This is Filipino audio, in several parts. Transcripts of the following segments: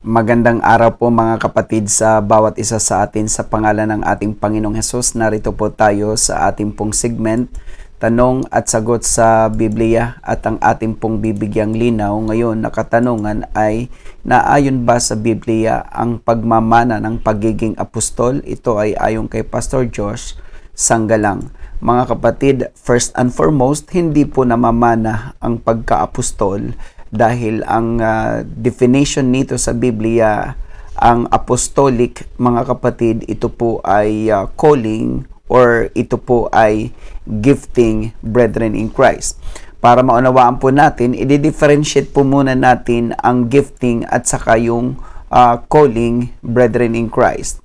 Magandang araw po mga kapatid sa bawat isa sa atin sa pangalan ng ating Panginoong Hesus. Narito po tayo sa ating pong segment, Tanong at Sagot sa Biblia at ang ating pong bibigyang linaw ngayon na katanungan ay naayon ba sa Biblia ang pagmamana ng pagiging apostol? Ito ay ayon kay Pastor Josh Sanggalang. Mga kapatid, first and foremost, hindi po namamana ang pagka-apostol dahil ang uh, definition nito sa Biblia ang apostolic mga kapatid ito po ay uh, calling or ito po ay gifting brethren in Christ. Para maunawaan po natin, i-differentiate po muna natin ang gifting at saka yung uh, calling brethren in Christ.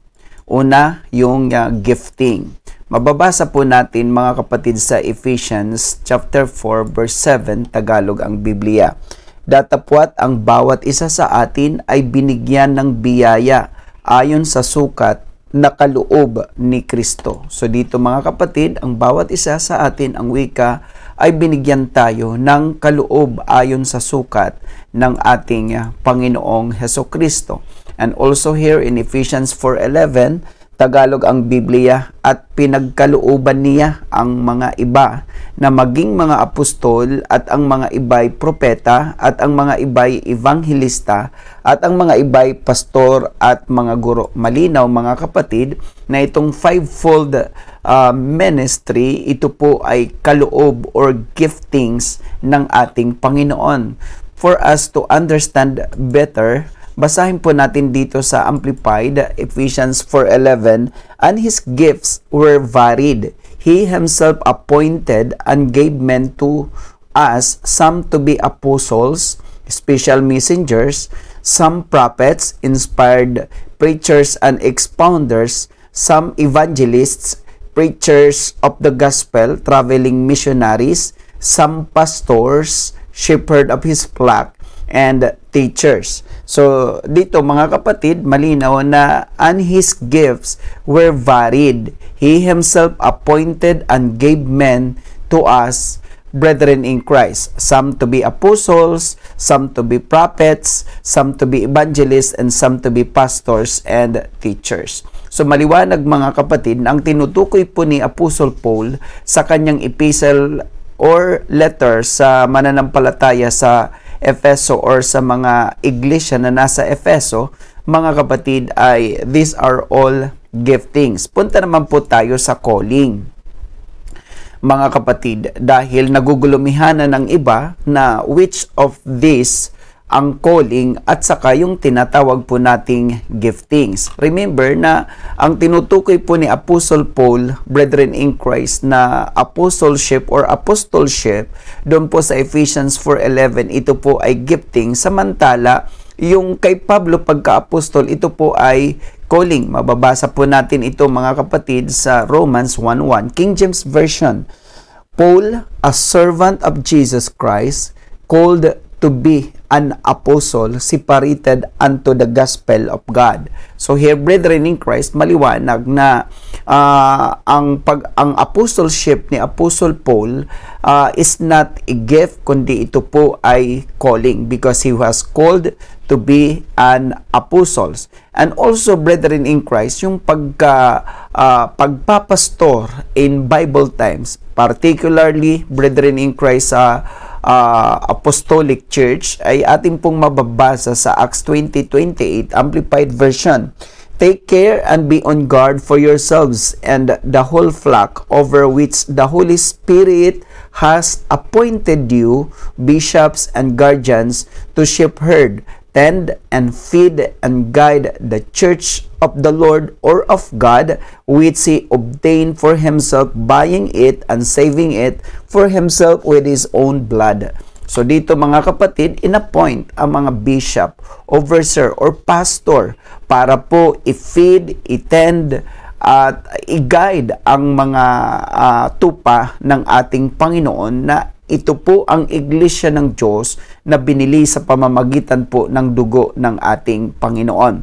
Una, yung uh, gifting. Mababasa po natin mga kapatid sa Ephesians chapter 4 verse 7 Tagalog ang Biblia. Datapwat ang bawat isa sa atin ay binigyan ng biyaya ayon sa sukat na kaloob ni Kristo. So dito mga kapatid, ang bawat isa sa atin, ang wika, ay binigyan tayo ng kaloob ayon sa sukat ng ating Panginoong Heso Kristo. And also here in Ephesians 4.11, Tagalog ang Biblia at pinagkalooban niya ang mga iba na maging mga apostol at ang mga iba'y propeta at ang mga iba'y evangelista at ang mga iba'y pastor at mga guro. Malinaw mga kapatid na itong fivefold uh, ministry ito po ay kaloob or giftings ng ating Panginoon. For us to understand better Basahin po natin dito sa Amplified Ephesians 4.11 And his gifts were varied. He himself appointed and gave men to us, some to be apostles, special messengers, some prophets, inspired preachers and expounders, some evangelists, preachers of the gospel, traveling missionaries, some pastors, shepherd of his flock, and teachers. So, dito mga kapatid, malinaw na and his gifts were varied. He himself appointed and gave men to us, brethren in Christ, some to be apostles, some to be prophets, some to be evangelists, and some to be pastors and teachers. So maliwanag mga kapatid ang tinutukoy po ni Apostle Paul sa kanyang epistle or letter sa mananampalataya sa Efeso or sa mga iglesia na nasa Efeso, mga kapatid ay these are all giftings. Punta naman po tayo sa calling. Mga kapatid, dahil na ng iba na which of these ang calling at saka yung tinatawag po nating giftings. Remember na ang tinutukoy po ni Apostle Paul, Brethren in Christ, na apostleship or apostleship doon po sa Ephesians 4.11, ito po ay gifting. Samantala, yung kay Pablo pagka-apostol, ito po ay calling. Mababasa po natin ito mga kapatid sa Romans 1.1, King James Version. Paul, a servant of Jesus Christ, called to be an apostle separated unto the gospel of God. So here brethren in Christ maliwanag na uh, ang pag ang apostleship ni Apostle Paul uh, is not a gift kundi ito po ay calling because he was called to be an apostles. And also brethren in Christ yung pagka uh, uh, pagpapastor in Bible times particularly brethren in Christ uh, uh, Apostolic Church ay ating pong mababasa sa Acts 20:28 Amplified Version. Take care and be on guard for yourselves and the whole flock over which the Holy Spirit has appointed you bishops and guardians to shepherd tend and feed and guide the church of the Lord or of God, which he obtained for himself, buying it and saving it for himself with his own blood. So dito mga kapatid, inappoint ang mga bishop, overseer, or pastor para po i-feed, i-tend, at i-guide ang mga uh, tupa ng ating Panginoon na ito po ang iglesia ng Diyos na binili sa pamamagitan po ng dugo ng ating Panginoon.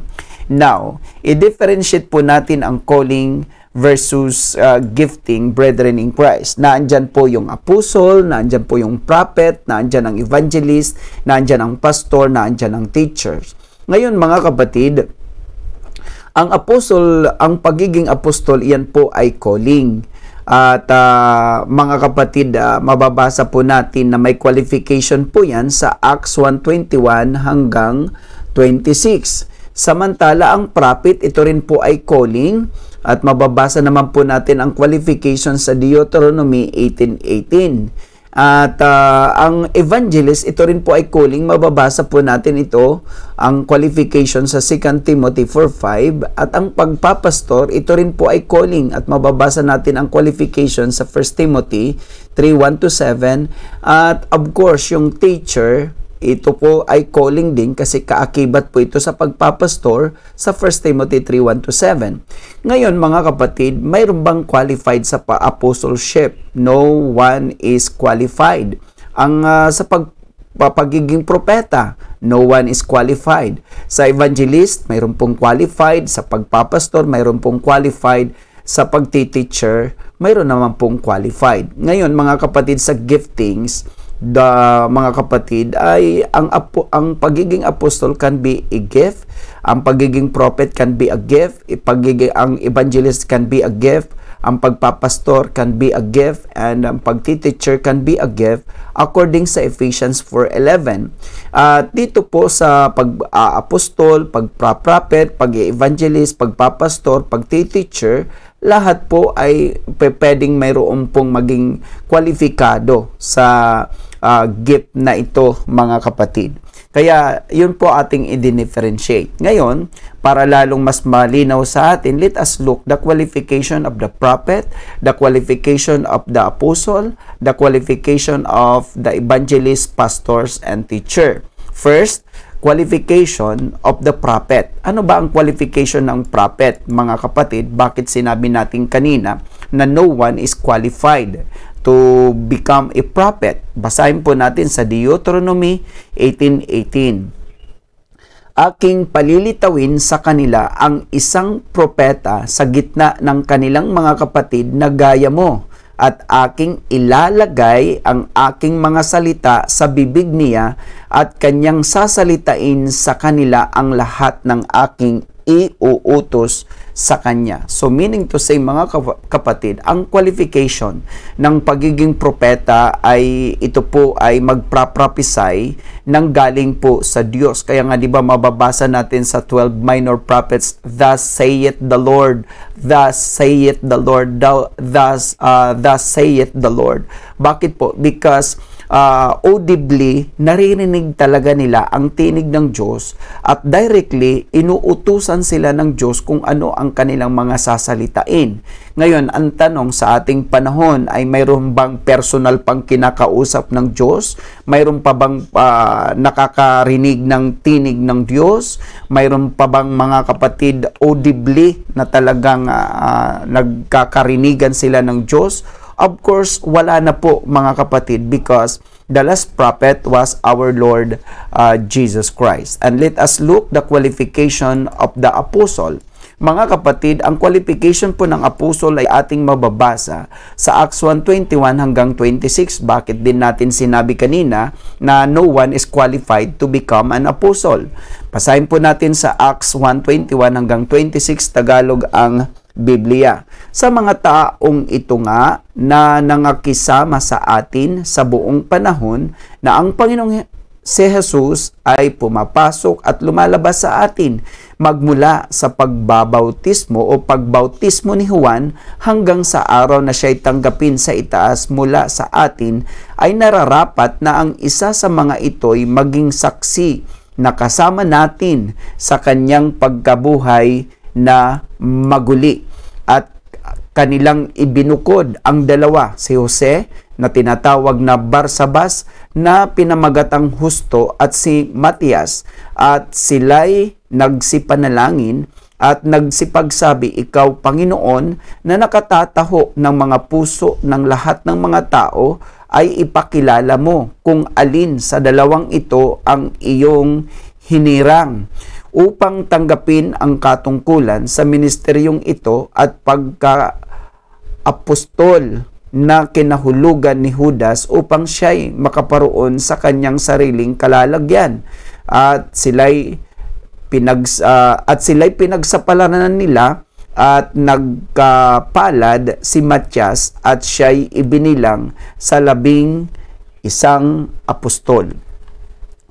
Now, i-differentiate po natin ang calling versus uh, gifting brethren in Christ. Naandyan po yung apostle, naandyan po yung prophet, naandyan ang evangelist, naandyan ang pastor, naandyan ang teachers. Ngayon mga kapatid, ang apostle, ang pagiging apostol, iyan po ay calling. At uh, mga kapatid, uh, mababasa po natin na may qualification po yan sa Acts 1.21 hanggang 26. Samantala, ang prophet, ito rin po ay calling. At mababasa naman po natin ang qualification sa Deuteronomy 18.18. At uh, ang evangelist, ito rin po ay calling. Mababasa po natin ito, ang qualification sa 2 Timothy 4.5. At ang pagpapastor, ito rin po ay calling. At mababasa natin ang qualification sa 1 Timothy 3.1 7. At of course, yung teacher, ito po ay calling din kasi kaakibat po ito sa pagpapastor sa 1 Timothy 3:1 to 7. Ngayon mga kapatid, mayroon bang qualified sa apostleship No one is qualified. Ang uh, sa pag pagiging propeta, no one is qualified. Sa evangelist, mayroon pong qualified. Sa pagpapastor, mayroon pong qualified. Sa pagtiteacher, mayroon naman pong qualified. Ngayon, mga kapatid, sa giftings, the mga kapatid ay ang apo, ang pagiging apostol can be a gift, ang pagiging prophet can be a gift, pagiging ang evangelist can be a gift, ang pagpapastor can be a gift and ang pagtiteacher can be a gift according sa Ephesians 4:11. At uh, dito po sa pag-apostol, uh, pagpaprophet, pag-evangelist, pagpapastor, pagtiteacher, lahat po ay pwedeng mayroon pong maging kwalifikado sa uh, gift na ito mga kapatid. Kaya yun po ating i-differentiate. Ngayon, para lalong mas malinaw sa atin, let us look the qualification of the prophet, the qualification of the apostle, the qualification of the evangelist, pastors, and teacher. First, qualification of the prophet. Ano ba ang qualification ng prophet, mga kapatid? Bakit sinabi natin kanina na no one is qualified to become a prophet. Basahin po natin sa Deuteronomy 18.18. Aking palilitawin sa kanila ang isang propeta sa gitna ng kanilang mga kapatid na gaya mo at aking ilalagay ang aking mga salita sa bibig niya at kanyang sasalitain sa kanila ang lahat ng aking iuutos sa kanya. So meaning to say mga kapatid, ang qualification ng pagiging propeta ay ito po ay magpra-prophesy galing po sa Diyos. Kaya nga 'di ba mababasa natin sa 12 minor prophets, thus saith the Lord, thus saith the Lord, thus uh, thus saith the Lord. Bakit po? Because uh, audibly naririnig talaga nila ang tinig ng Diyos at directly inuutusan sila ng Diyos kung ano ang kanilang mga sasalitain. Ngayon, ang tanong sa ating panahon ay mayroon bang personal pang kinakausap ng Diyos? Mayroon pa bang uh, nakakarinig ng tinig ng Diyos? Mayroon pa bang mga kapatid audibly na talagang uh, uh nagkakarinigan sila ng Diyos? Of course, wala na po mga kapatid because the last prophet was our Lord uh, Jesus Christ. And let us look the qualification of the apostle. Mga kapatid, ang qualification po ng apostle ay ating mababasa sa Acts 1.21 hanggang 26. Bakit din natin sinabi kanina na no one is qualified to become an apostle? Pasahin po natin sa Acts 1.21 hanggang 26, Tagalog ang Biblia. Sa mga taong ito nga na nangakisama sa atin sa buong panahon na ang Panginoong si Jesus ay pumapasok at lumalabas sa atin magmula sa pagbabautismo o pagbautismo ni Juan hanggang sa araw na siya'y tanggapin sa itaas mula sa atin ay nararapat na ang isa sa mga ito'y maging saksi na kasama natin sa kanyang pagkabuhay na maguli at kanilang ibinukod ang dalawa, si Jose na tinatawag na Barsabas na pinamagat ang husto at si Matias at sila'y nagsipanalangin at nagsipagsabi, Ikaw, Panginoon, na nakatataho ng mga puso ng lahat ng mga tao, ay ipakilala mo kung alin sa dalawang ito ang iyong hinirang upang tanggapin ang katungkulan sa ministeryong ito at pagka-apostol na kinahulugan ni Judas upang siya'y makaparoon sa kanyang sariling kalalagyan at sila'y pinags uh, at sila'y pinagsapalanan nila at nagkapalad si Matias at siya'y ibinilang sa labing isang apostol.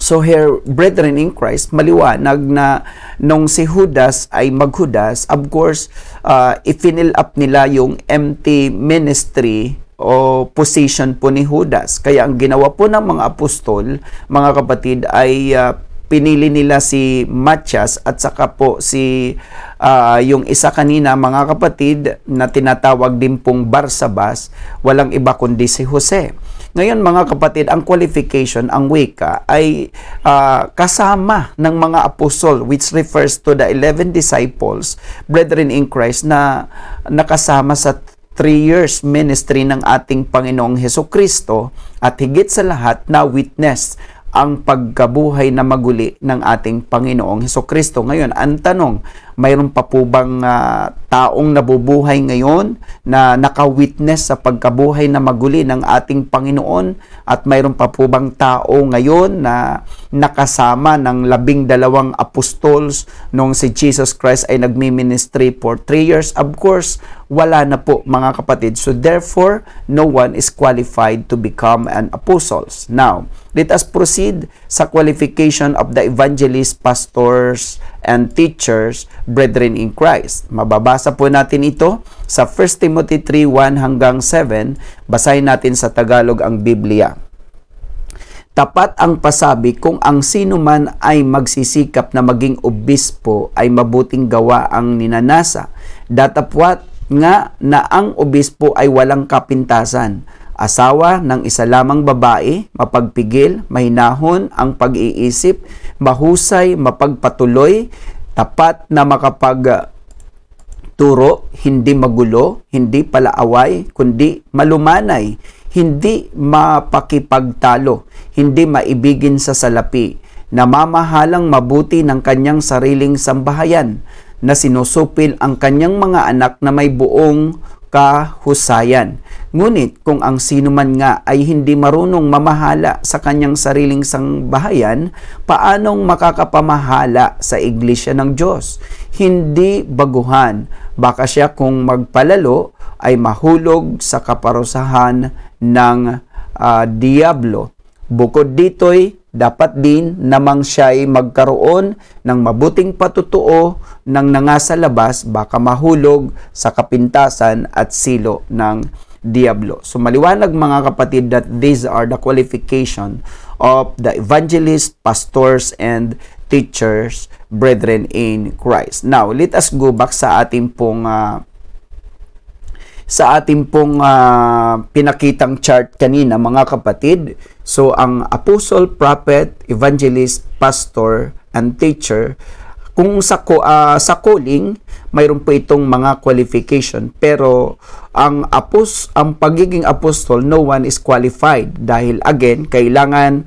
So her brethren in Christ, maliwanag na nung si Judas ay maghudas, of course, uh, i-fill up nila yung empty ministry o position po ni Judas. Kaya ang ginawa po ng mga apostol, mga kapatid, ay uh, pinili nila si Matthias at saka po si uh, yung isa kanina mga kapatid na tinatawag din pong Barsabas, walang iba kundi si Jose. Ngayon mga kapatid, ang qualification, ang wika ay uh, kasama ng mga apostle which refers to the 11 disciples, brethren in Christ na nakasama sa 3 years ministry ng ating Panginoong Heso Kristo at higit sa lahat na witness ang pagkabuhay na maguli ng ating Panginoong Heso Kristo. Ngayon, ang tanong, mayroon pa po bang uh, taong nabubuhay ngayon na nakawitness sa pagkabuhay na maguli ng ating Panginoon at mayroon pa po bang tao ngayon na nakasama ng labing dalawang apostols nung si Jesus Christ ay nagmi-ministry for 3 years? Of course, wala na po mga kapatid. So therefore, no one is qualified to become an apostles. Now, let us proceed sa qualification of the evangelists, pastors, and teachers, brethren in Christ. Mababasa Mababasa po natin ito sa 1 Timothy 3:1 hanggang 7. Basahin natin sa Tagalog ang Biblia. Tapat ang pasabi kung ang sino man ay magsisikap na maging obispo ay mabuting gawa ang ninanasa. Datapwat nga na ang obispo ay walang kapintasan, asawa ng isa lamang babae, mapagpigil, mahinahon ang pag-iisip, mahusay, mapagpatuloy, tapat na makapag turo, hindi magulo, hindi palaaway, kundi malumanay, hindi mapakipagtalo, hindi maibigin sa salapi, namamahalang mabuti ng kanyang sariling sambahayan, na sinusupil ang kanyang mga anak na may buong kahusayan. Ngunit kung ang sinuman nga ay hindi marunong mamahala sa kanyang sariling sangbahayan, paanong makakapamahala sa iglesia ng Diyos? Hindi baguhan. Baka siya kung magpalalo ay mahulog sa kaparusahan ng uh, Diablo. Bukod dito'y dapat din namang siya'y magkaroon ng mabuting patutuo ng nangasa labas baka mahulog sa kapintasan at silo ng Diablo. So maliwanag mga kapatid that these are the qualification of the evangelist, pastors, and teachers, brethren in Christ. Now, let us go back sa ating pong uh, sa ating pong uh, pinakitang chart kanina mga kapatid. So ang apostle, prophet, evangelist, pastor, and teacher, kung sa, uh, sa calling, mayroon po itong mga qualification. Pero ang, apos, ang pagiging apostle, no one is qualified. Dahil again, kailangan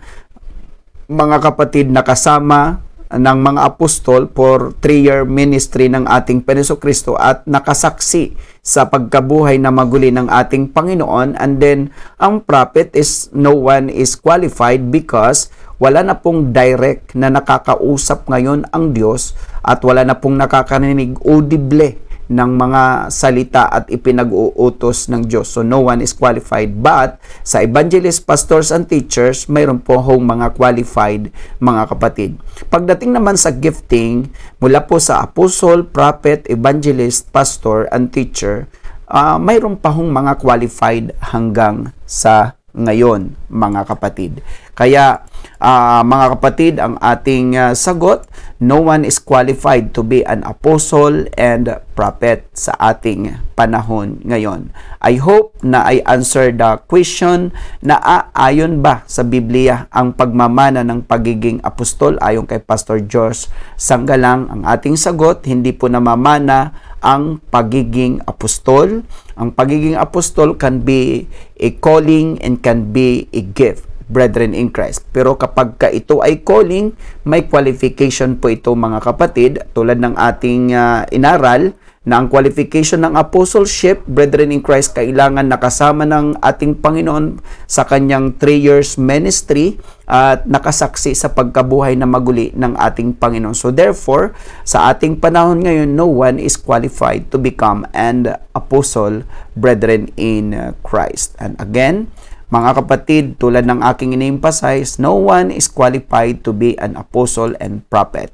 mga kapatid nakasama ng mga apostol for three-year ministry ng ating Peniso Kristo at nakasaksi sa pagkabuhay na maguli ng ating Panginoon and then ang prophet is no one is qualified because wala na pong direct na nakakausap ngayon ang Diyos at wala na pong nakakaninig audible ng mga salita at ipinag-uutos ng Diyos. So no one is qualified. But sa evangelists, pastors, and teachers, mayroon po hong mga qualified mga kapatid. Pagdating naman sa gifting, mula po sa apostle, prophet, evangelist, pastor, and teacher, uh, mayroon pa hong mga qualified hanggang sa ngayon, mga kapatid. Kaya uh, mga kapatid, ang ating uh, sagot, no one is qualified to be an apostle and prophet sa ating panahon ngayon. I hope na I answer the question na aayon ba sa Biblia ang pagmamana ng pagiging apostol ayon kay Pastor George Sanggalang. Ang ating sagot, hindi po namamana ang pagiging apostol. Ang pagiging apostol can be a calling and can be a gift brethren in Christ. Pero kapag ka ito ay calling, may qualification po ito mga kapatid, tulad ng ating uh, inaral, na ang qualification ng apostleship, brethren in Christ, kailangan nakasama ng ating Panginoon sa kanyang 3 years ministry at nakasaksi sa pagkabuhay na maguli ng ating Panginoon. So therefore, sa ating panahon ngayon, no one is qualified to become an apostle, brethren in Christ. And again, mga kapatid, tulad ng aking in-emphasize, no one is qualified to be an apostle and prophet.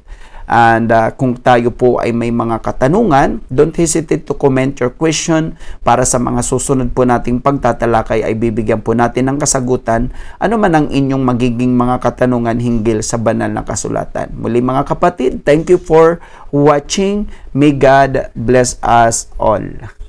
And uh, kung tayo po ay may mga katanungan, don't hesitate to comment your question para sa mga susunod po nating pagtatalakay ay bibigyan po natin ng kasagutan ano man ang inyong magiging mga katanungan hinggil sa banal na kasulatan. Muli mga kapatid, thank you for watching. May God bless us all.